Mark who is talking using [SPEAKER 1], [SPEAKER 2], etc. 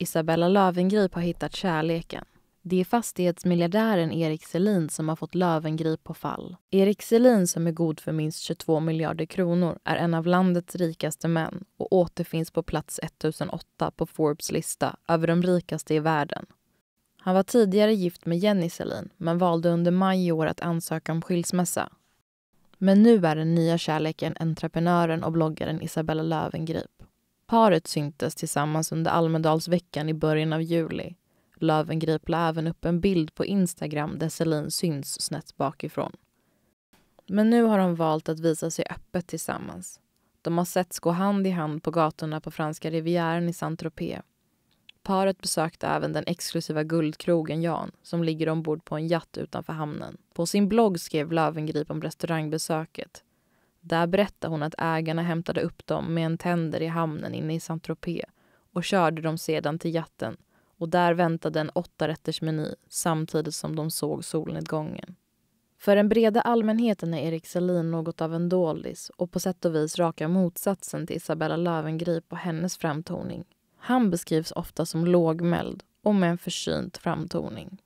[SPEAKER 1] Isabella Lövengrip har hittat kärleken. Det är fastighetsmiljardären Erik Selin som har fått Lövengrip på fall. Erik Selin, som är god för minst 22 miljarder kronor, är en av landets rikaste män och återfinns på plats 1008 på Forbes lista över de rikaste i världen. Han var tidigare gift med Jenny Selin men valde under maj i år att ansöka om skilsmässa. Men nu är den nya kärleken entreprenören och bloggaren Isabella Lövengrip. Paret syntes tillsammans under Almedalsveckan i början av juli. Lövengrip la även upp en bild på Instagram där Celine syns snett bakifrån. Men nu har de valt att visa sig öppet tillsammans. De har setts gå hand i hand på gatorna på franska rivieran i Saint-Tropez. Paret besökte även den exklusiva guldkrogen Jan som ligger ombord på en jatt utanför hamnen. På sin blogg skrev Lövengrip om restaurangbesöket där berättar hon att ägarna hämtade upp dem med en tänder i hamnen inne i Saint-Tropez och körde dem sedan till jatten och där väntade en åttarättersmeny samtidigt som de såg solnedgången. För den breda allmänheten är Erik Selin något av en doldis och på sätt och vis raka motsatsen till Isabella Lövengrip och hennes framtoning. Han beskrivs ofta som lågmäld och med en försynt framtoning.